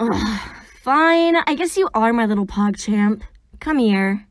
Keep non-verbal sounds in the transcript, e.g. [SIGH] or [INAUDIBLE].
Ugh, [SIGHS] fine, I guess you are my little pog champ. Come here.